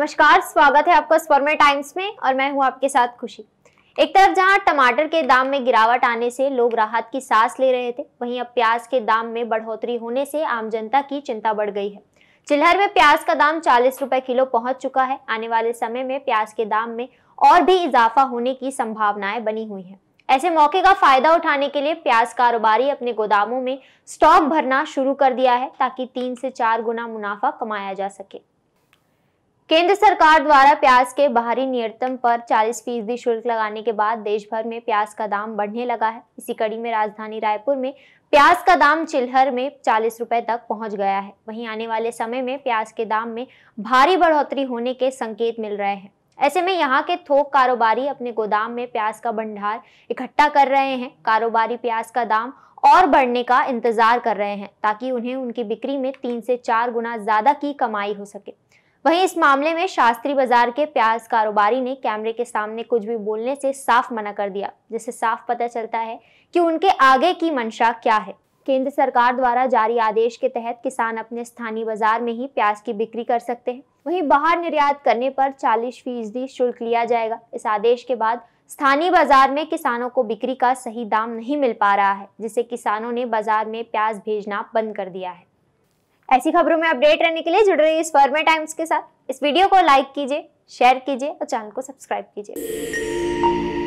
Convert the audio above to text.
नमस्कार स्वागत है आपका स्वर्मे टाइम्स में और मैं हूं आपके साथ खुशी एक तरफ जहां टमाटर के दाम में गिरावट आने से लोग राहत की सांस ले रहे थे वहीं अब प्याज के दाम में बढ़ोतरी होने से आम जनता की चिंता बढ़ गई है चिल्हर में प्याज का दाम चालीस रुपए किलो पहुंच चुका है आने वाले समय में प्याज के दाम में और भी इजाफा होने की संभावनाएं बनी हुई है ऐसे मौके का फायदा उठाने के लिए प्याज कारोबारी अपने गोदामों में स्टॉक भरना शुरू कर दिया है ताकि तीन से चार गुना मुनाफा कमाया जा सके केंद्र सरकार द्वारा प्याज के बाहरी न्यूनतम पर 40 फीसदी शुल्क लगाने के बाद देश भर में प्याज का दाम बढ़ने लगा है इसी कड़ी में राजधानी रायपुर में प्याज का दाम चिल्हर में 40 रुपए तक पहुंच गया है वहीं आने वाले समय में प्याज के दाम में भारी बढ़ोतरी होने के संकेत मिल रहे हैं ऐसे में यहाँ के थोक कारोबारी अपने गोदाम में प्याज का भंडार इकट्ठा कर रहे हैं कारोबारी प्याज का दाम और बढ़ने का इंतजार कर रहे हैं ताकि उन्हें उनकी बिक्री में तीन से चार गुना ज्यादा की कमाई हो सके वहीं इस मामले में शास्त्री बाजार के प्याज कारोबारी ने कैमरे के सामने कुछ भी बोलने से साफ मना कर दिया जिससे साफ पता चलता है कि उनके आगे की मंशा क्या है केंद्र सरकार द्वारा जारी आदेश के तहत किसान अपने स्थानीय बाजार में ही प्याज की बिक्री कर सकते हैं वहीं बाहर निर्यात करने पर 40 फीसदी शुल्क लिया जाएगा इस आदेश के बाद स्थानीय बाजार में किसानों को बिक्री का सही दाम नहीं मिल पा रहा है जिससे किसानों ने बाजार में प्याज भेजना बंद कर दिया है ऐसी खबरों में अपडेट रहने के लिए जुड़ रही इस फॉर्मेट टाइम्स के साथ इस वीडियो को लाइक कीजिए शेयर कीजिए और चैनल को सब्सक्राइब कीजिए